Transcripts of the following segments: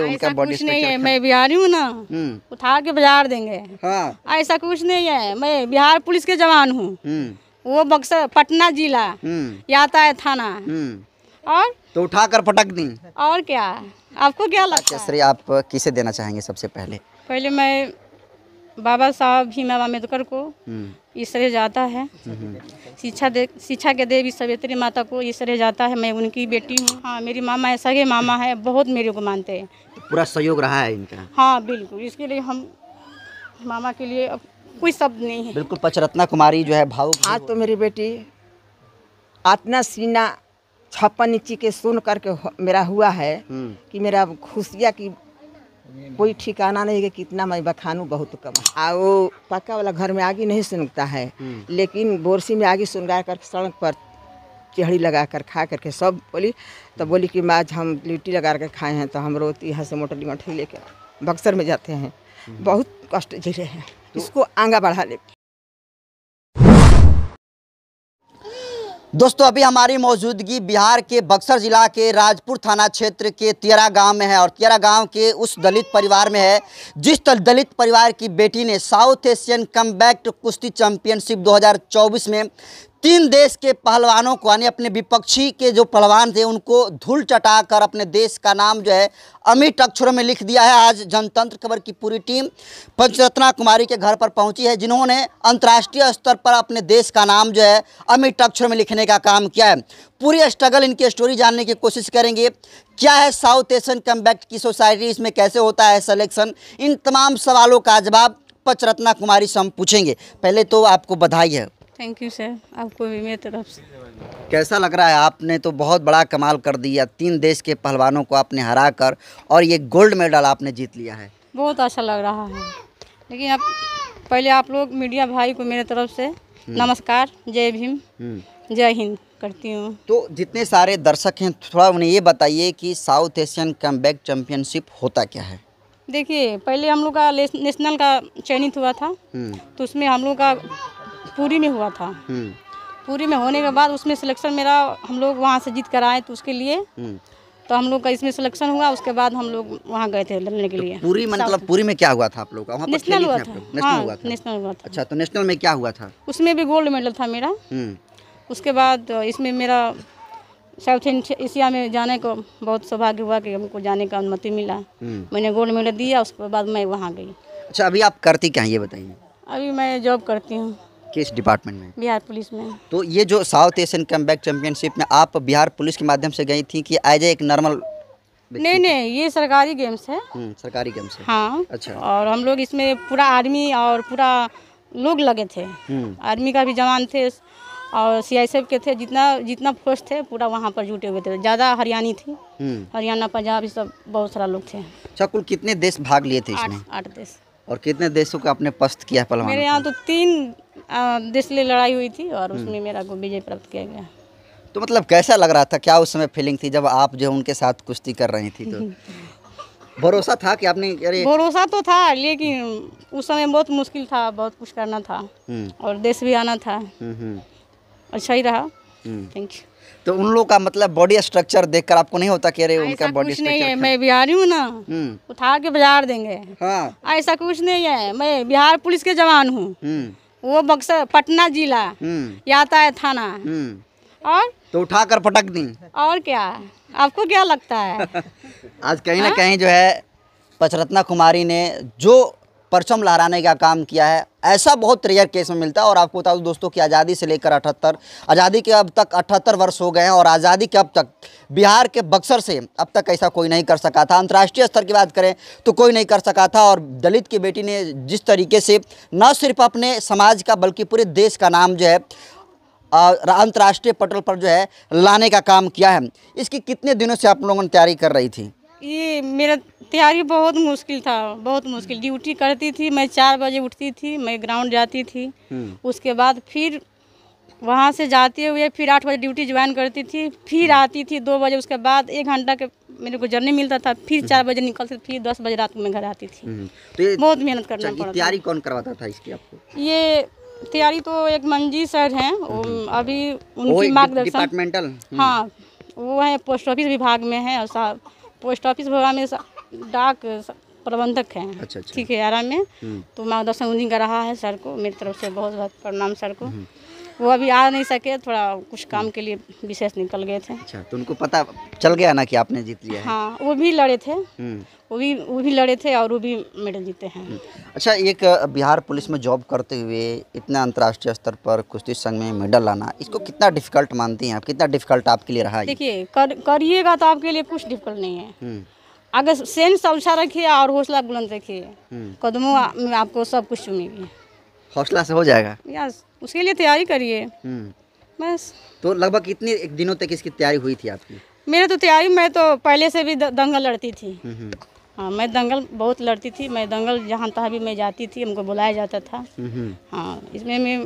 उनका कुछ नहीं है मैं बिहारी हूँ ना हम्म। उठा के बाजार देंगे हाँ। ऐसा कुछ नहीं है मैं बिहार पुलिस के जवान हूँ हम्म। वो बक्सर पटना जिला हम्म। यातायात थाना और तो उठा कर पटक दी और क्या आपको क्या लगता अच्छा, है श्री आप किसे देना चाहेंगे सबसे पहले पहले मैं बाबा साहब भीमा अम्बेडकर को तरह जाता है शिक्षा दे शिक्षा के देवी सवित्री माता को ईश्वर जाता है मैं उनकी बेटी हूँ हाँ मेरी मामा है सगे मामा है बहुत मेरे को मानते हैं पूरा सहयोग रहा है इनका हाँ बिल्कुल इसके लिए हम मामा के लिए कोई शब्द नहीं है बिल्कुल पचरत्ना कुमारी जो है भाव आज हाँ, तो मेरी बेटी आतना सीना छप्पन इंची के सुन करके मेरा हुआ है हम्म। कि मेरा खुशिया की कोई ठिकाना नहीं है कि कितना मैं बखानू बहुत कम आ वो पक्का वाला घर में आगे नहीं सुनता है हम्म। लेकिन बोरसी में आगे सुनगा कर सड़क पर चिहड़ी लगा कर खा करके सब बोली तो बोली कि माँ हम लिट्टी लगा कर खाए हैं तो हम रोती यहाँ से मोटर मठरी लेकर बक्सर में जाते हैं हम्म। बहुत कष्ट झेले हैं तो इसको आगा बढ़ा ले दोस्तों अभी हमारी मौजूदगी बिहार के बक्सर ज़िला के राजपुर थाना क्षेत्र के तियरा गांव में है और तियरा गांव के उस दलित परिवार में है जिस दलित परिवार की बेटी ने साउथ एशियन कम्बैक्ट कुश्ती चैंपियनशिप 2024 में तीन देश के पहलवानों को यानी अपने विपक्षी के जो पहलवान थे उनको धूल चटा कर अपने देश का नाम जो है अमिट अक्षरों में लिख दिया है आज जनतंत्र खबर की पूरी टीम पंचरत्ना कुमारी के घर पर पहुंची है जिन्होंने अंतर्राष्ट्रीय स्तर पर अपने देश का नाम जो है अमिट अक्षरों में लिखने का काम किया है पूरी स्ट्रगल इनकी स्टोरी जानने की कोशिश करेंगे क्या है साउथ एशियन कम्बैक्ट की सोसाइटी इसमें कैसे होता है सलेक्शन इन तमाम सवालों का जवाब पंचरत्ना कुमारी से हम पूछेंगे पहले तो आपको बधाई है थैंक यू सर आपको भी मेरी तरफ से कैसा लग रहा है आपने तो बहुत बड़ा कमाल कर दिया तीन देश के पहलवानों को आपने हरा कर और ये गोल्ड मेडल आपने जीत लिया है बहुत अच्छा लग रहा है लेकिन अब पहले आप लोग मीडिया भाई को मेरे तरफ से हम्म। नमस्कार जय भीम हम्म। जय हिंद करती हूँ तो जितने सारे दर्शक हैं थोड़ा उन्हें ये बताइए कि साउथ एशियन कम चैम्पियनशिप होता क्या है देखिए पहले हम लोग का नेशनल का चयनित हुआ था हम्म। तो उसमें हम लोग का पूरी में हुआ था हम्म। पूरी में होने के बाद उसमें सिलेक्शन मेरा हम लोग वहाँ से जीत कर आए तो उसके लिए हम्म। तो हम लोग का इसमें सिलेक्शन हुआ उसके बाद हम लोग वहाँ गए थे लड़ने के तो लिए पूरी मतलब पूरी में क्या हुआ था आप लोग का नेशनल हाँ, हुआ था नेशनल हुआ था नेशनल हुआ था अच्छा तो नेशनल में क्या हुआ था उसमें भी गोल्ड मेडल था मेरा हम्म। उसके बाद इसमें मेरा साउथ एशिया में जाने को बहुत सौभाग्य हुआ कि हमको जाने का अनुमति मिला मैंने गोल्ड मेडल दिया उसके बाद मैं वहाँ गई अच्छा अभी आप करती क्या ये बताइए अभी मैं जॉब करती हूँ किस डिपार्टमेंट में बिहार पुलिस में तो ये जो South Asian combat championship में आप बिहार पुलिस के माध्यम से गई थी कि एज एक नॉर्मल नहीं नहीं ये सरकारी गेम्स है हम्म, सरकारी गेम्स है हाँ अच्छा और हम लोग इसमें पूरा आर्मी और पूरा लोग लगे थे आर्मी हम्म। का भी जवान थे और सीआईएसएफ के थे जितना जितना फोर्स थे पूरा वहाँ पर जुटे हुए थे ज़्यादा हरियाणी थी हम्म। हरियाणा पंजाब ये सब बहुत सारा लोग थे अच्छा कुल कितने देश भाग लिए थे इसमें आठ देश और कितने देशों को आपने पस्त किया पलवान मेरे यहाँ तो तीन देश ले लड़ाई हुई थी और उसमें मेरा को विजय प्राप्त किया गया तो मतलब कैसा लग रहा था क्या उस समय फीलिंग थी जब आप जो उनके साथ कुश्ती कर रही थी तो भरोसा था कि आपने भरोसा तो था लेकिन उस समय बहुत मुश्किल था बहुत कुछ करना था हम्म। और देश भी आना था हम्म, हम्म। अच्छा ही रहा थैंक हम्म। यू तो उन लोग का मतलब बॉडी स्ट्रक्चर देखकर आपको नहीं होता कह रहे उनका बॉडी स्ट्रक्चर नहीं है मैं बिहारी हूँ ना हम्म। उठा के बाजार देंगे हाँ ऐसा कुछ नहीं है मैं बिहार पुलिस के जवान हूँ हम्म। वो बक्सर पटना जिला याता है थाना और तो उठा कर पटक दी और क्या आपको क्या लगता है आज कहीं ना हाँ? कहीं जो है पचरत्ना कुमारी ने जो परचम लहराने का काम किया है ऐसा बहुत रेयर केस में मिलता है और आपको बता दूँ दोस्तों कि आज़ादी से लेकर अठहत्तर आज़ादी के अब तक अठहत्तर वर्ष हो गए हैं और आज़ादी के अब तक बिहार के बक्सर से अब तक ऐसा कोई नहीं कर सका था अंतर्राष्ट्रीय स्तर की बात करें तो कोई नहीं कर सका था और दलित की बेटी ने जिस तरीके से न सिर्फ अपने समाज का बल्कि पूरे देश का नाम जो है अंतर्राष्ट्रीय पटल पर जो है लाने का काम किया है इसकी कितने दिनों से आप लोगों ने तैयारी कर रही थी ये मेरा तैयारी बहुत मुश्किल था बहुत मुश्किल हम्म। ड्यूटी करती थी मैं चार बजे उठती थी मैं ग्राउंड जाती थी हम्म। उसके बाद फिर वहाँ से जाते हुए फिर आठ बजे ड्यूटी ज्वाइन करती थी फिर हम्म। आती थी दो बजे उसके बाद एक घंटा के मेरे को जर्नी मिलता था फिर चार बजे निकलती फिर दस बजे रात में घर आती थी तो बहुत मेहनत करना पड़ा तैयारी कौन करवाता था इसकी आपको ये तैयारी तो एक मंजी सर हैं अभी उनकी मार्गदर्शन डिपार्टमेंटल हाँ वो है पोस्ट ऑफिस विभाग में है पोस्ट ऑफिस विभाग में डाक प्रबंधक हैं अच्छा, अच्छा। ठीक है यारा में हम्म। तो मार्गदर्शन उन्हीं का रहा है सर को मेरी तरफ से बहुत बहुत प्रणाम सर को हम्म। वो अभी आ नहीं सके थोड़ा कुछ काम के लिए विशेष निकल गए थे अच्छा तो उनको पता चल गया ना कि आपने जीत लिया है हाँ वो भी लड़े थे हम्म। वो भी वो भी लड़े थे और वो भी मेडल जीते हैं अच्छा एक बिहार पुलिस में जॉब करते हुए इतना अंतर्राष्ट्रीय स्तर पर कुश्ती संघ में मेडल लाना इसको कितना डिफिकल्ट मानती हैं आप कितना डिफिकल्ट आपके लिए रहा देखिए करिएगा तो आपके लिए कुछ डिफिकल्ट नहीं है अगर सेंस अच्छा रखिए और हौसला बुलंद रखिए हम्म। कदमों में आपको सब कुछ चुनेगी हौसला से हो जाएगा यस उसके लिए तैयारी करिए हम्म। बस तो लगभग कितने दिनों तक इसकी तैयारी हुई थी आपकी मेरे तो तैयारी मैं तो पहले से भी दंगल लड़ती थी हम्म, हाँ मैं दंगल बहुत लड़ती थी मैं दंगल जहाँ तहाँ भी मैं जाती थी हमको बुलाया जाता था हाँ इसमें मैं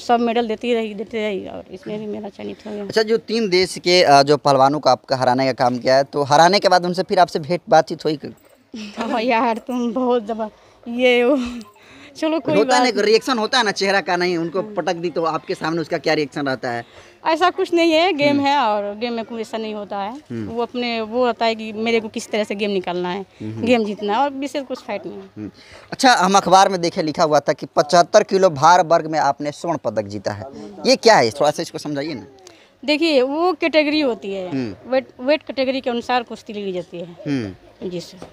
सब मेडल देती रही देती रही और इसमें भी मेरा चयनित हो गया अच्छा जो तीन देश के जो पहलवानों को आपका हराने का काम किया है तो हराने के बाद उनसे फिर आपसे भेंट बातचीत हुई हाँ यार तुम बहुत जबर ये चलो कोई होता नहीं रिएक्शन होता है ना चेहरा का नहीं उनको पटक दी तो आपके सामने उसका क्या रिएक्शन रहता है ऐसा कुछ नहीं है गेम हम्म। है और गेम में कोई ऐसा नहीं होता है हम्म। वो अपने वो होता है कि मेरे को किस तरह से गेम निकालना है गेम हम्म। जीतना है और विशेष कुछ फाइट नहीं अच्छा हम अखबार में देखे लिखा हुआ था कि पचहत्तर किलो भार वर्ग में आपने स्वर्ण पदक जीता है ये क्या है थोड़ा सा इसको समझाइए ना देखिए वो कैटेगरी होती है वेट कैटेगरी के अनुसार कुश्ती ली जाती है जी सर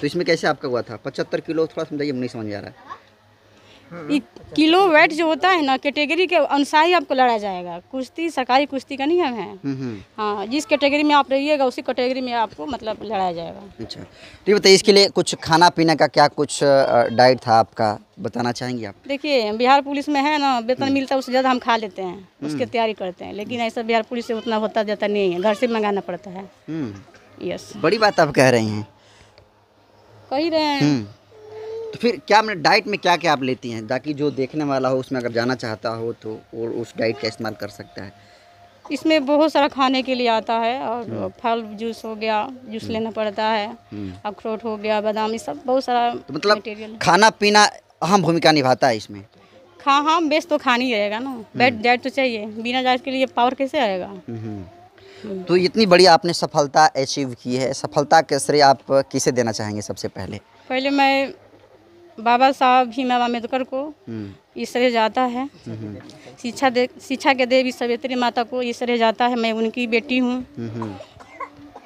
तो इसमें कैसे आपका हुआ था पचहत्तर किलो थोड़ा समझाइए नहीं समझ आ रहा है हाँ। किलो वेट जो होता है ना कैटेगरी के अनुसार ही आपको लड़ा जाएगा कुश्ती सरकारी कुश्ती का नियम है हम्म, हम्म। हाँ जिस कैटेगरी में आप रहिएगा उसी कैटेगरी में आपको मतलब लड़ाया जाएगा अच्छा ठीक तो बताइए इसके लिए कुछ खाना पीने का क्या कुछ डाइट था आपका बताना चाहेंगे आप देखिए बिहार पुलिस में है ना वेतन हम्म। मिलता है उससे ज़्यादा हम खा लेते हैं उसकी तैयारी करते हैं लेकिन ऐसा बिहार पुलिस से उतना होता जाता नहीं है घर से मंगाना पड़ता है यस बड़ी बात आप कह रही हैं कही रहे हैं हम्म। तो फिर क्या मतलब डाइट में क्या क्या आप लेती हैं ताकि जो देखने वाला हो उसमें अगर जाना चाहता हो तो और उस डाइट का इस्तेमाल कर सकता है इसमें बहुत सारा खाने के लिए आता है और हम्म। फल जूस हो गया जूस हम्म। लेना पड़ता है अखरोट हो गया बादाम ये सब बहुत सारा तो मतलब खाना पीना अहम भूमिका निभाता है इसमें हाँ हाँ बेस तो खानी रहेगा ना बेड डाइट तो चाहिए बिना डाइट के लिए पावर कैसे आएगा तो इतनी बड़ी आपने सफलता अचीव की है सफलता के श्रेय आप किसे देना चाहेंगे सबसे पहले पहले मैं बाबा साहब भीमा अम्बेडकर को हम्म। इस तरह जाता है हम्म। शिक्षा दे शिक्षा के देवी सवित्री माता को इस तरह जाता है मैं उनकी बेटी हूँ हम्म।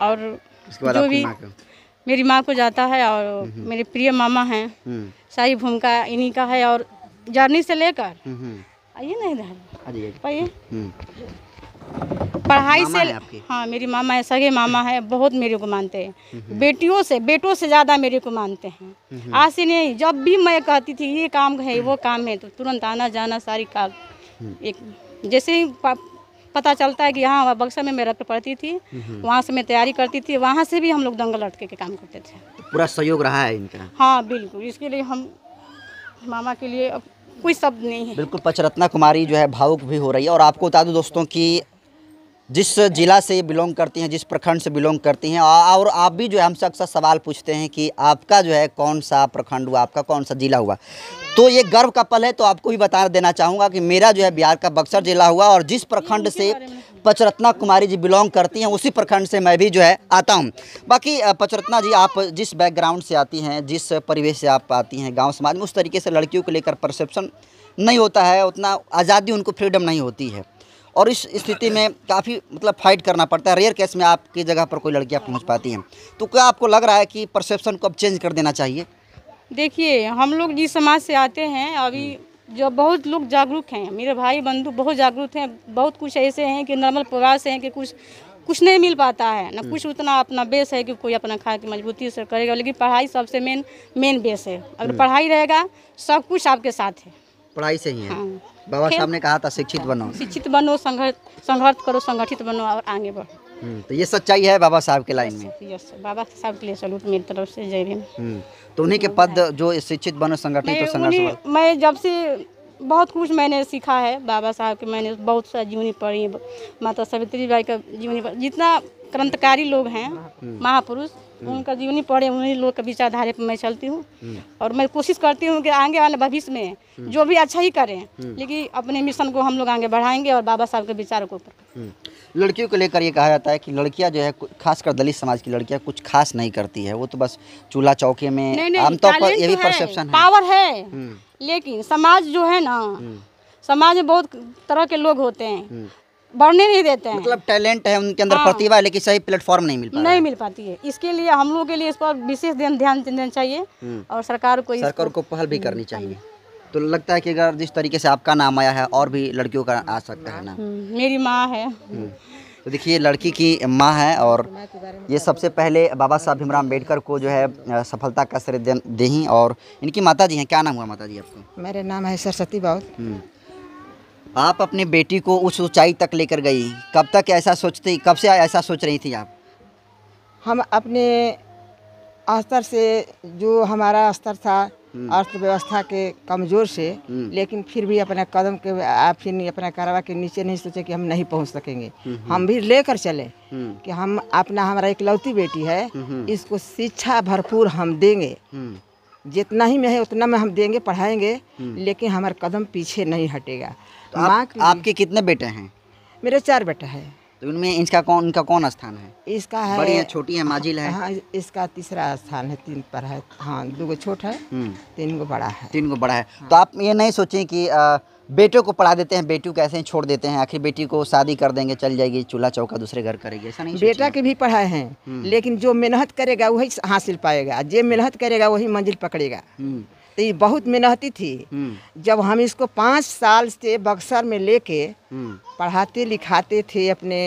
और जो भी मेरी माँ को जाता है और मेरे प्रिय मामा हैं सारी भूमिका इन्हीं का है और जर्नी से लेकर आइए ना इधर आइए पढ़ाई से हाँ मेरी मामा है सगे मामा है बहुत मेरे को मानते हैं बेटियों से बेटों से ज़्यादा मेरे को मानते हैं आज से नहीं जब भी मैं कहती थी ये काम है वो हम्म। काम है तो तुरंत आना जाना सारी का हम्म। एक जैसे ही पता चलता है कि हाँ बक्सा में मैं रख पढ़ती थी वहाँ से मैं तैयारी करती थी वहाँ से भी हम लोग दंगल लटके के काम करते थे पूरा सहयोग रहा है इनका हाँ बिल्कुल इसके लिए हम मामा के लिए कोई शब्द नहीं है बिल्कुल पचरत्ना कुमारी जो है भावुक भी हो रही है और आपको बता दो दोस्तों कि जिस ज़िला से ये बिलोंग करती हैं जिस प्रखंड से बिलोंग करती हैं और आप भी जो है हमसे अक्सर सवाल पूछते हैं कि आपका जो है कौन सा प्रखंड हुआ आपका कौन सा ज़िला हुआ तो ये गर्व का पल है तो आपको भी बता देना चाहूँगा कि मेरा जो है बिहार का बक्सर ज़िला हुआ और जिस प्रखंड से पचरत्ना कुमारी जी बिलोंग करती हैं उसी प्रखंड से मैं भी जो है आता हूँ बाकी पचरत्ना जी आप जिस बैकग्राउंड से आती हैं जिस परिवेश से आप आती हैं गाँव समाज में उस तरीके से लड़कियों को लेकर परसेप्शन नहीं होता है उतना आज़ादी उनको फ्रीडम नहीं होती है और इस स्थिति में काफ़ी मतलब फाइट करना पड़ता है रेयर केस में आपकी जगह पर कोई लड़कियाँ पहुँच पाती हैं तो क्या आपको लग रहा है कि परसेप्शन को अब चेंज कर देना चाहिए देखिए हम लोग जिस समाज से आते हैं अभी हम्म। जो बहुत लोग जागरूक हैं मेरे भाई बंधु बहुत जागरूक हैं बहुत कुछ ऐसे हैं कि नॉर्मल परिवार से हैं कि कुछ कुछ नहीं मिल पाता है ना हम्म। कुछ उतना अपना बेस है कि कोई अपना खा के मजबूती से करेगा लेकिन पढ़ाई सबसे मेन मेन बेस है अगर हम्म। पढ़ाई रहेगा सब कुछ आपके साथ है पढ़ाई से ही है हाँ। बाबा साहब ने कहा था शिक्षित बनो शिक्षित बनो संघर्ष संघर्ष करो संगठित बनो और आगे बढ़ो हम्म, तो ये सच्चाई है बाबा साहब के लाइन में बाबा साहब के लिए सलूट मेरी तरफ से जय भीम हम्म, तो उन्हीं के पद जो शिक्षित बनो संगठित तो संगठित मैं जब से बहुत कुछ मैंने सीखा है बाबा साहब के मैंने बहुत सारी जीवनी पढ़ी माता सावित्री बाई का जीवनी जितना क्रांतकारी लोग हैं हम्म। महापुरुष हम्म। उनका जीवनी पढ़े उन्हीं लोग के विचारधारे पर मैं चलती हूँ हम्म। और मैं कोशिश करती हूँ कि आगे वाले भविष्य में हम्म। जो भी अच्छा ही करें लेकिन अपने मिशन को हम लोग आगे बढ़ाएंगे और बाबा साहब के विचारों को ऊपर लड़कियों को लेकर ये कहा जाता है कि लड़कियाँ जो है खासकर दलित समाज की लड़कियाँ कुछ खास नहीं करती है वो तो बस चूल्हा चौके में आमतौर पर यही परसेप्शन तो पावर है लेकिन समाज जो है ना समाज में बहुत तरह के लोग होते हैं बढ़ने नहीं देते हैं मतलब टैलेंट है उनके अंदर हाँ। प्रतिभा है लेकिन सही प्लेटफॉर्म नहीं मिल पा नहीं मिल पाती है इसके लिए हम लोग के लिए इस पर विशेष ध्यान देना चाहिए हम्म। और सरकार को सरकार को पहल भी करनी चाहिए हाँ। तो लगता है कि अगर जिस तरीके से आपका नाम आया है और भी लड़कियों का आ सकता है ना हम्म, मेरी माँ है हम्म। तो देखिए लड़की की माँ है और ये सबसे पहले बाबा साहब भीमराव अम्बेडकर को जो है सफलता का श्रेय दी और इनकी माता जी हैं क्या नाम हुआ माता जी आपको मेरा नाम है सरस्वती बाउल आप अपनी बेटी को उस ऊंचाई तक लेकर गई कब तक ऐसा सोचती कब से ऐसा सोच रही थी आप हम अपने स्तर से जो हमारा स्तर था हम्म। अर्थव्यवस्था के कमज़ोर से हम्म। लेकिन फिर भी अपने कदम के आप फिर अपना कारवा के नीचे नहीं सोचे कि हम नहीं पहुंच सकेंगे हम्म, हम भी लेकर चले कि हम अपना हमारा इकलौती बेटी है इसको शिक्षा भरपूर हम देंगे जितना ही में है उतना में हम देंगे पढ़ाएंगे लेकिन हमारे कदम पीछे नहीं हटेगा तो आप, आपके कितने बेटे हैं मेरे चार बेटे हैं तो उनमें इसका कौन इनका कौन स्थान है इसका है बड़ी है छोटी है माजिल है हाँ इसका तीसरा स्थान है तीन पर है हाँ दो गो छोट है हम्म। तीन गो बड़ा है तीन गो बड़ा है हाँ। तो आप ये नहीं सोचें कि आ, बेटों को पढ़ा देते हैं बेटी को ऐसे छोड़ देते हैं आखिर बेटी को शादी कर देंगे चल जाएगी चूल्हा चौका दूसरे घर करेगी ऐसा नहीं बेटा के भी पढ़ाए हैं हम्म। लेकिन जो मेहनत करेगा वही हासिल पाएगा जो मेहनत करेगा वही मंजिल पकड़ेगा हम्म। तो ये बहुत मेहनती थी हम्म। जब हम इसको पाँच साल से बक्सर में लेके हम्म। पढ़ाते लिखाते थे अपने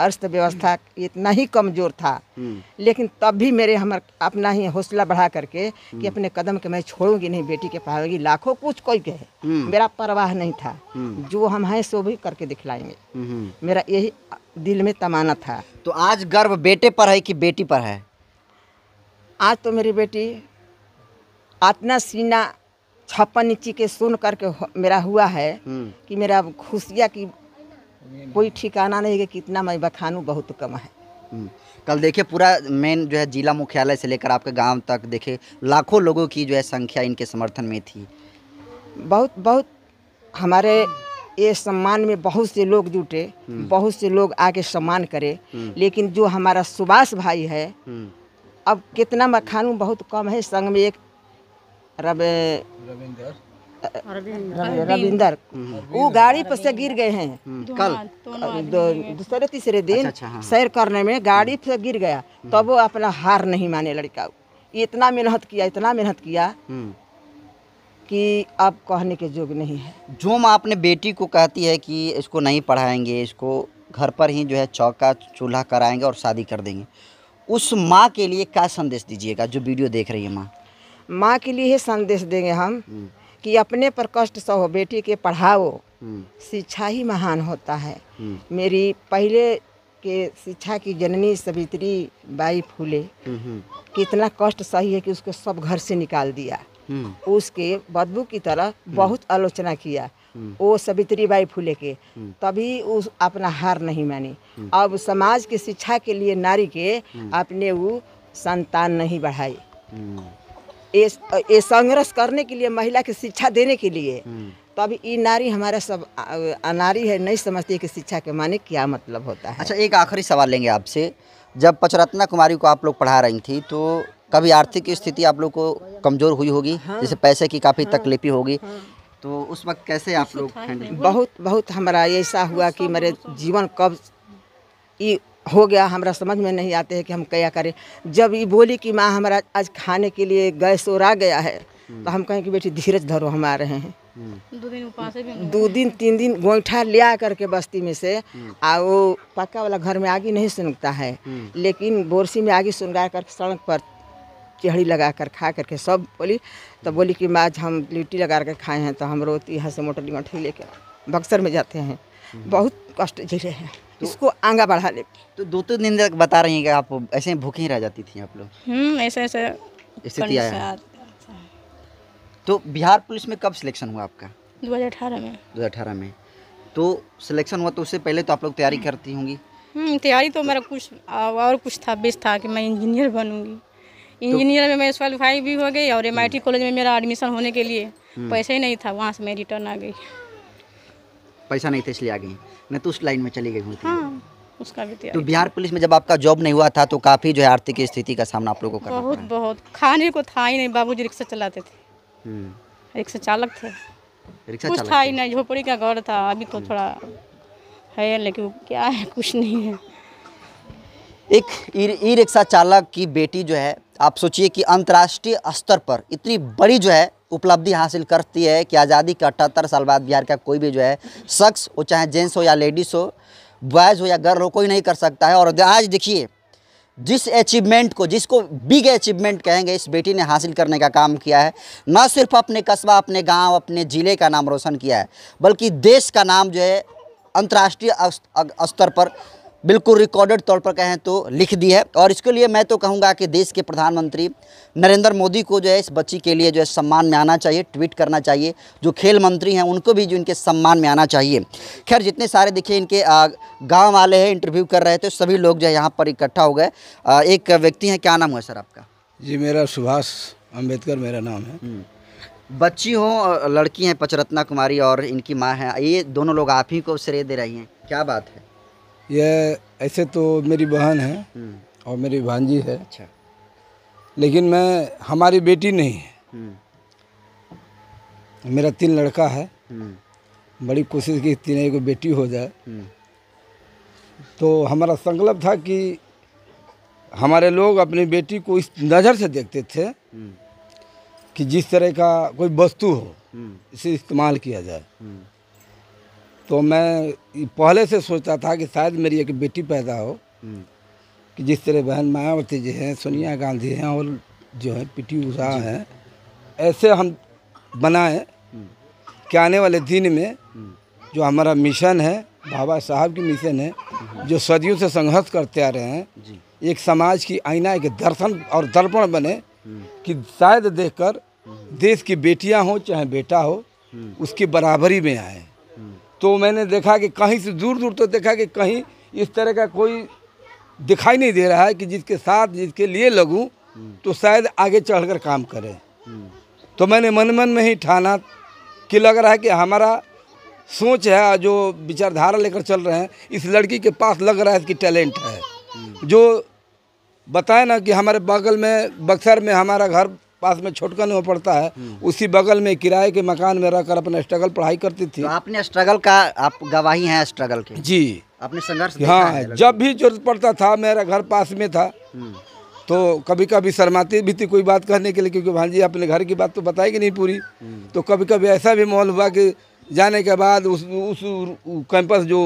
अर्थव्यवस्था हम्म। इतना ही कमज़ोर था लेकिन तब भी मेरे हम अपना ही हौसला बढ़ा करके कि अपने कदम के मैं छोड़ूंगी नहीं बेटी के पढ़ाऊंगी लाखों कुछ कोई कहे मेरा परवाह नहीं था जो हम हैं सो भी करके दिखलाएंगे मेरा यही दिल में तमाना था तो आज गर्व बेटे पर है कि बेटी पर है आज तो मेरी बेटी आतना सीना छप्पन इंची के सुन करके मेरा हुआ है हम्म। कि मेरा खुशिया की कोई ठिकाना नहीं है कितना मैं बखानू बहुत कम है हम्म। कल देखिए पूरा मेन जो है जिला मुख्यालय से लेकर आपके गांव तक देखिए लाखों लोगों की जो है संख्या इनके समर्थन में थी बहुत बहुत हमारे ये सम्मान में बहुत से लोग जुटे हम्म। बहुत से लोग आके सम्मान करे लेकिन जो हमारा सुभाष भाई है अब कितना मखानू बहुत कम है संग में एक रविंदर वो गाड़ी पर से गिर गए हैं हम्म। कल दूसरे तीसरे दिन अच्छा, अच्छा, हाँ। सैर करने में गाड़ी हम्म। से गिर गया हम्म। तब वो अपना हार नहीं माने लड़का इतना मेहनत किया इतना मेहनत किया कि अब कहने के योग नहीं है जो माँ अपने बेटी को कहती है कि इसको नहीं पढ़ाएंगे इसको घर पर ही जो है चौका चूल्हा कराएंगे और शादी कर देंगे उस माँ के लिए क्या संदेश दीजिएगा जो वीडियो देख रही है माँ माँ के लिए ही संदेश देंगे हम कि अपने पर कष्ट सहो बेटी के पढ़ाओ शिक्षा ही महान होता है मेरी पहले के शिक्षा की जननी सवित्री बाई फूले कितना कष्ट सही है कि उसको सब घर से निकाल दिया उसके बदबू की तरह बहुत आलोचना किया वो सवित्री बाई फूले के तभी उस अपना हार नहीं मानी अब समाज के शिक्षा के लिए नारी के अपने वो संतान नहीं बढ़ाई ये संघर्ष करने के लिए महिला की शिक्षा देने के लिए हम्म। तो अभी ये नारी हमारा सब अनारी है नहीं समझती कि शिक्षा के माने क्या मतलब होता है अच्छा एक आखिरी सवाल लेंगे आपसे जब पचरत्ना कुमारी को आप लोग पढ़ा रही थी तो कभी आर्थिक स्थिति आप लोग को कमज़ोर हुई होगी हाँ, जैसे पैसे की काफ़ी हाँ, तकलीफी होगी हाँ, तो उस वक्त कैसे आप लोग बहुत बहुत हमारा ऐसा हुआ कि मेरे जीवन कब ये हो गया हमारा समझ में नहीं आते हैं कि हम क्या करें जब ये बोली कि माँ हमारा आज खाने के लिए गैस और आ गया है तो हम कहें कि बेटी धीरज धरो हम आ रहे हैं हम्म। दो दिन उपास दो दिन तीन दिन गोईठा लिया करके बस्ती में से हम्म। आ वो पक्का वाला घर में आगे नहीं सुनता है हम्म। लेकिन बोरसी में आगे सुनगा कर सड़क पर चढ़ी लगा कर खा करके सब बोली तो बोली कि माँ हम लिट्टी लगा कर खाए हैं तो हम रोती यहाँ से मोटर लिमट लेकर बक्सर में जाते हैं बहुत कष्ट झेले हैं तो, इसको आगा बढ़ा ले तो दो तीन दिन तक बता रही हैं कि आप ऐसे ही भूखी रह जाती थी आप लोग हम्म, ऐसे ऐसे स्थिति आया अच्छा। तो बिहार पुलिस में कब सिलेक्शन हुआ आपका 2018 में 2018 में तो सिलेक्शन हुआ तो उससे पहले तो आप लोग तैयारी करती होंगी हम्म, तैयारी तो मेरा कुछ और कुछ था बेस था कि मैं इंजीनियर बनूंगी तो इंजीनियर में मैं क्वालिफाई भी हो गई और एम हम्म। कॉलेज में मेरा एडमिशन होने के लिए पैसे ही नहीं था वहाँ से मैं रिटर्न आ गई पैसा नहीं था इसलिए आ गई नहीं तो उस लाइन में चली गई हूँ हाँ, उसका भी तो, तो बिहार पुलिस में जब आपका जॉब नहीं हुआ था तो काफ़ी जो है आर्थिक स्थिति का सामना आप लोगों को करना बहुत बहुत खाने को था ही नहीं जी रिक्शा चलाते थे हम्म। रिक्शा चालक थे रिक्शा कुछ था ही नहीं झोपड़ी का घर था अभी तो हम्म। थोड़ा है लेकिन क्या है कुछ नहीं है एक ई रिक्शा चालक की बेटी जो है आप सोचिए कि अंतर्राष्ट्रीय स्तर पर इतनी बड़ी जो है उपलब्धि हासिल करती है कि आज़ादी के अठहत्तर साल बाद बिहार का कोई भी जो है शख्स वो चाहे जेंट्स हो या लेडीज़ हो बॉयज़ हो या गर्ल हो कोई नहीं कर सकता है और आज देखिए जिस अचीवमेंट को जिसको बिग अचीवमेंट कहेंगे इस बेटी ने हासिल करने का काम किया है न सिर्फ अपने कस्बा अपने गांव अपने ज़िले का नाम रोशन किया है बल्कि देश का नाम जो है अंतर्राष्ट्रीय स्तर पर बिल्कुल रिकॉर्डेड तौर पर कहें तो लिख दी है और इसके लिए मैं तो कहूँगा कि देश के प्रधानमंत्री नरेंद्र मोदी को जो है इस बच्ची के लिए जो है सम्मान में आना चाहिए ट्वीट करना चाहिए जो खेल मंत्री हैं उनको भी जो इनके सम्मान में आना चाहिए खैर जितने सारे देखिए इनके गाँव वाले हैं इंटरव्यू कर रहे थे सभी लोग जो है यहाँ पर इकट्ठा हो गए एक व्यक्ति हैं क्या नाम हुआ सर आपका जी मेरा सुभाष अम्बेडकर मेरा नाम है हम्म। बच्ची हो लड़की हैं पचरत्ना कुमारी और इनकी माँ है ये दोनों लोग आप ही को श्रेय दे रही हैं क्या बात है यह ऐसे तो मेरी बहन है हम्म। और मेरी भांजी है अच्छा लेकिन मैं हमारी बेटी नहीं है हम्म। मेरा तीन लड़का है हम्म। बड़ी कोशिश की तीन को बेटी हो जाए तो हमारा संकल्प था कि हमारे लोग अपनी बेटी को इस नज़र से देखते थे कि जिस तरह का कोई वस्तु हो इसे इस्तेमाल किया जाए तो मैं पहले से सोचता था कि शायद मेरी एक बेटी पैदा हो हम्म। कि जिस तरह बहन मायावती जी हैं सोनिया गांधी हैं और जो हैं पी टी उषा हैं ऐसे हम बनाएं हम्म। कि आने वाले दिन में हम्म। जो हमारा मिशन है बाबा साहब की मिशन है जो सदियों से संघर्ष करते आ रहे हैं एक समाज की आईना एक दर्शन और दर्पण बने कि शायद देखकर देश की बेटियां हों चाहे बेटा हो उसकी बराबरी में आए तो मैंने देखा कि कहीं से दूर दूर तो देखा कि कहीं इस तरह का कोई दिखाई नहीं दे रहा है कि जिसके साथ जिसके लिए लगूं तो शायद आगे चढ़कर काम करें तो मैंने मन मन में ही ठाना कि लग रहा है कि हमारा सोच है जो विचारधारा लेकर चल रहे हैं इस लड़की के पास लग रहा है कि टैलेंट है जो बताए ना कि हमारे बगल में बक्सर में हमारा घर पास में छोटकन में पड़ता है उसी बगल में किराए के मकान में रहकर अपना स्ट्रगल पढ़ाई करती थी तो आपने स्ट्रगल का आप गवाही हैं स्ट्रगल के जी आपने संघर्ष हाँ जब भी जरूरत पड़ता था मेरा घर पास में था हम्म। तो कभी कभी शर्माती भी थी कोई बात कहने के लिए क्योंकि भाजी अपने घर की बात तो बताएगी नहीं पूरी हम्म। तो कभी कभी ऐसा भी माहौल हुआ कि जाने के बाद उस उस कैंपस जो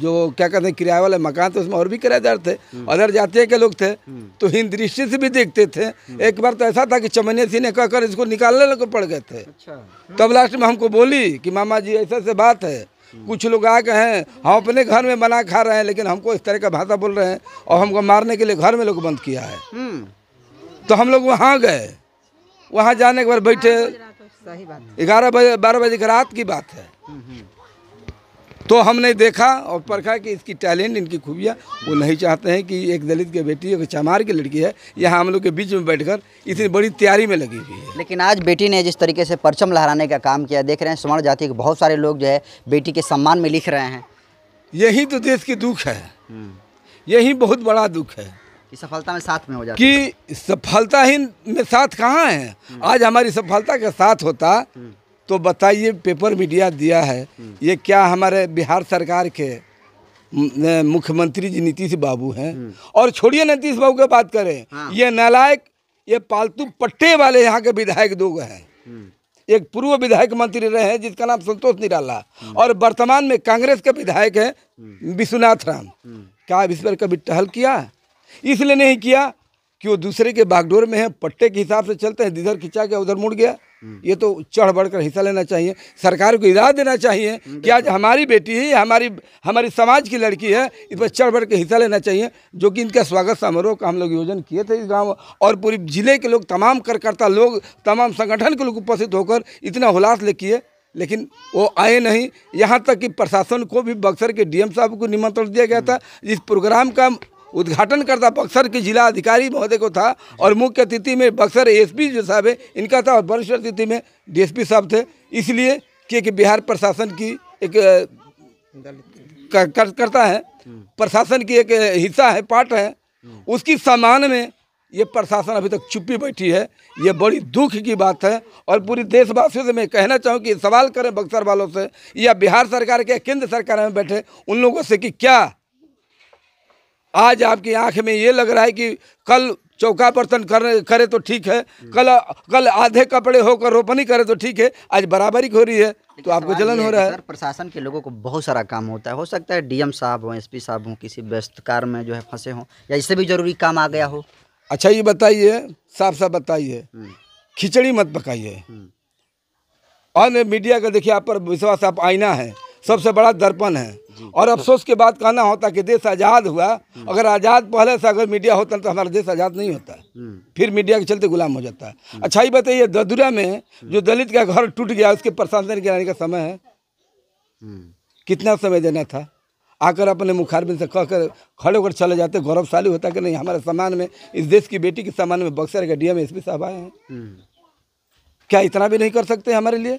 जो क्या कहते हैं किराया वाले मकान थे उसमें और भी किराएदार थे अदर हम्म। जाते के लोग थे हम्म। तो हिंद दृष्टि से भी देखते थे हम्म। एक बार तो ऐसा था कि चमनिया सिंह ने कहकर इसको निकालने लगे पड़ गए थे अच्छा। तब लास्ट में हमको बोली कि मामा जी ऐसा से बात है कुछ लोग आ गए हैं हम अपने घर में बना खा रहे हैं लेकिन हमको इस तरह का भाषा बोल रहे हैं और हमको मारने के लिए घर में लोग बंद किया है तो हम लोग वहाँ गए वहाँ जाने के बाद बैठे हाँ, सही बात ग्यारह बजे बारह बजे की रात की बात है तो हमने देखा और परखा कि इसकी टैलेंट इनकी खूबियाँ वो नहीं चाहते हैं कि एक दलित की बेटी एक चमार की लड़की है यहाँ हम लोग के बीच में बैठकर इतनी बड़ी तैयारी में लगी हुई है लेकिन आज बेटी ने जिस तरीके से परचम लहराने का काम किया देख रहे हैं स्वर्ण जाति के बहुत सारे लोग जो है बेटी के सम्मान में लिख रहे हैं यही तो देश की दुख है यही बहुत बड़ा दुख है कि सफलता में साथ में हो जाता कि सफलता ही में साथ कहाँ है हम्म। आज हमारी सफलता के साथ होता हम्म। तो बताइए पेपर मीडिया दिया है हम्म। ये क्या हमारे बिहार सरकार के मुख्यमंत्री जी नीतीश बाबू हैं और छोड़िए नीतीश बाबू की बात करें हाँ। ये नालायक ये पालतू पट्टे वाले यहाँ के विधायक दो हैं एक पूर्व विधायक मंत्री रहे हैं जिसका नाम संतोष निराला और वर्तमान में कांग्रेस के विधायक हैं विश्वनाथ राम क्या इस पर कभी टहल किया है इसलिए नहीं किया कि वो दूसरे के बागडोर में है पट्टे के हिसाब से चलते हैं इधर खिंचा गया उधर मुड़ गया ये तो चढ़ बढ़ कर हिस्सा लेना चाहिए सरकार को इजाज़ देना चाहिए हम्म, कि आज हमारी बेटी है हमारी हमारी समाज की लड़की है इस पर चढ़ बढ़ के हिस्सा लेना चाहिए जो कि इनका स्वागत समारोह का हम लोग योजन किए थे इस गाँव और पूरी जिले के लोग तमाम कार्यकर्ता लोग तमाम संगठन के लोग उपस्थित होकर इतना हलास ले किए लेकिन वो आए नहीं यहाँ तक कि प्रशासन को भी बक्सर के डीएम साहब को निमंत्रण दिया गया था इस प्रोग्राम का उद्घाटनकर्ता बक्सर के जिला अधिकारी महोदय को था और मुख्य अतिथि में बक्सर एसपी जो साहब है इनका था और वरिष्ठ अतिथि में डीएसपी साहब थे इसलिए कि बिहार प्रशासन की एक कर, करता है हम्म। प्रशासन की एक हिस्सा है पार्ट है हम्म। उसकी सामान में ये प्रशासन अभी तक चुप्पी बैठी है ये बड़ी दुख की बात है और पूरी देशवासियों से मैं कहना चाहूँ कि सवाल करें बक्सर वालों से या बिहार सरकार के केंद्र सरकार में बैठे उन लोगों से कि क्या आज आपकी आंख में ये लग रहा है कि कल चौका बर्तन कर करे तो ठीक है कल कल आधे कपड़े होकर रोपनी करे तो ठीक है आज बराबरी हो रही है तो आपको जलन हो रहा है प्रशासन के लोगों को बहुत सारा काम होता है हो सकता है डीएम साहब हो एसपी साहब हो किसी व्यस्त कार में जो है फंसे हों या इससे भी जरूरी काम आ गया हो अच्छा ये बताइए साफ साफ बताइए हम्म। खिचड़ी मत पकाइए हम्म। और मीडिया का देखिए आप पर विश्वास आप आईना है सबसे बड़ा दर्पण है और अफसोस के बाद कहना होता कि देश आज़ाद हुआ हम्म। अगर आज़ाद पहले से अगर मीडिया होता तो हमारा देश आज़ाद नहीं होता हम्म। फिर मीडिया के चलते गुलाम हो जाता है हम्म। अच्छा ये बताइए ददुरा में जो दलित का घर टूट गया उसके प्रशासन गिराने का समय है कितना समय देना था आकर अपने मुखारबिन से कहकर खड़े होकर चले जाते गौरवशाली होता कि नहीं हमारे सामान में इस देश की बेटी के सामान में बक्सर के डी एम एस पी साहब आए हैं क्या इतना भी नहीं कर सकते हमारे लिए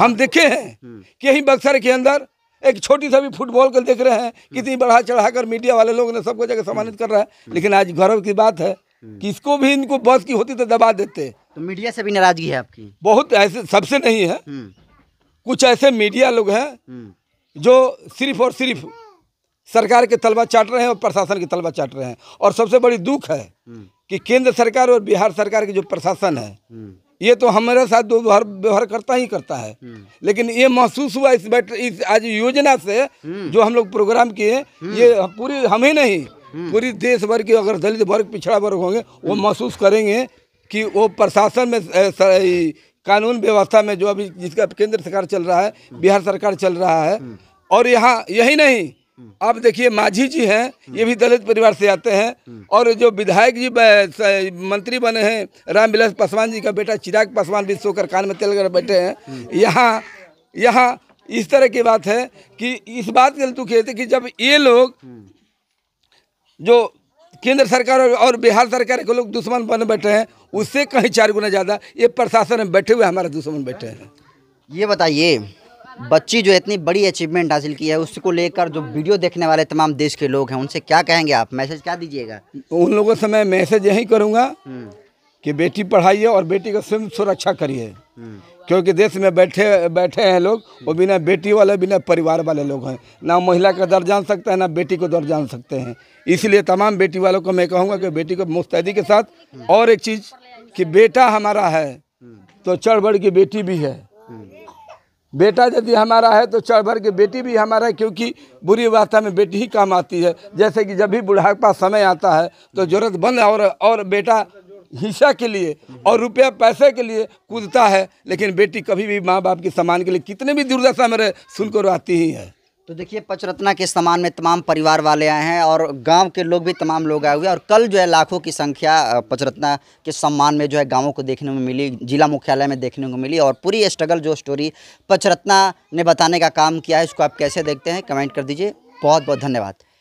हम देखे हैं हम्म। कि यही बक्सर के अंदर एक छोटी सा भी फुटबॉल को देख रहे हैं हम्म। कितनी बढ़ा चढ़ाकर मीडिया वाले लोग ने सबको जगह सम्मानित कर रहा है हम्म। लेकिन आज गौरव की बात है कि इसको भी इनको बस की होती तो दबा देते तो मीडिया से भी नाराजगी है आपकी बहुत ऐसे सबसे नहीं है कुछ ऐसे मीडिया लोग हैं जो सिर्फ और सिर्फ सरकार के तलबा चाट रहे हैं और प्रशासन के तलबा चाट रहे हैं और सबसे बड़ी दुख है कि केंद्र सरकार और बिहार सरकार के जो प्रशासन है ये तो हमारे साथ व्यवहार व्यवहार करता ही करता है हम्म। लेकिन ये महसूस हुआ इस बैठ इस आज योजना से हम्म। जो हम लोग प्रोग्राम किए हम्म। ये पूरी हम ही नहीं पूरी देश भर के अगर दलित वर्ग पिछड़ा वर्ग होंगे वो महसूस करेंगे कि वो प्रशासन में कानून व्यवस्था में जो अभी जिसका केंद्र सरकार चल रहा है बिहार सरकार चल रहा है और यहाँ यही नहीं आप देखिए माझी जी हैं ये भी दलित परिवार से आते हैं और जो विधायक जी मंत्री बने हैं रामविलास पासवान जी का बेटा चिराग पासवान भी सोकर कान में तेल कर बैठे हैं यहाँ यहाँ इस तरह की बात है कि इस बात के दुखी थे कि जब ये लोग जो केंद्र सरकार और बिहार सरकार के लोग दुश्मन बन बैठे हैं उससे कहीं चार गुना ज़्यादा ये प्रशासन में बैठे हुए हमारे दुश्मन बैठे हैं ये बताइए बच्ची जो इतनी बड़ी अचीवमेंट हासिल की है उसको लेकर जो वीडियो देखने वाले तमाम देश के लोग हैं उनसे क्या कहेंगे आप मैसेज क्या दीजिएगा उन लोगों से मैं मैसेज यही करूँगा हम्म। कि बेटी पढ़ाइए और बेटी का स्वयं सुरक्षा करिए हम्म। क्योंकि देश में बैठे बैठे हैं लोग वो हम्म। बिना बेटी वाले बिना परिवार वाले लोग हैं ना महिला का दर जान सकते हैं ना बेटी को दर जान सकते हैं इसलिए तमाम बेटी वालों को मैं कहूँगा कि बेटी को मुस्तैदी के साथ और एक चीज़ कि बेटा हमारा है तो चढ़ बढ़ की बेटी भी है बेटा यदि हमारा है तो चढ़ भर के बेटी भी हमारा है क्योंकि बुरी अवस्था में बेटी ही काम आती है जैसे कि जब भी बुढ़ापा समय आता है तो ज़रूरतमंद और और बेटा हिस्सा के लिए और रुपया पैसे के लिए कूदता है लेकिन बेटी कभी भी माँ बाप के सामान के लिए कितने भी दुर्दशा में रहे सुनकर आती ही है तो देखिए पचरत्ना के सम्मान में तमाम परिवार वाले आए हैं और गांव के लोग भी तमाम लोग आए हुए हैं और कल जो है लाखों की संख्या पचरत्ना के सम्मान में जो है गांवों को देखने में मिली जिला मुख्यालय में देखने को मिली और पूरी स्ट्रगल जो स्टोरी पचरत्ना ने बताने का काम किया है इसको आप कैसे देखते हैं कमेंट कर दीजिए बहुत बहुत धन्यवाद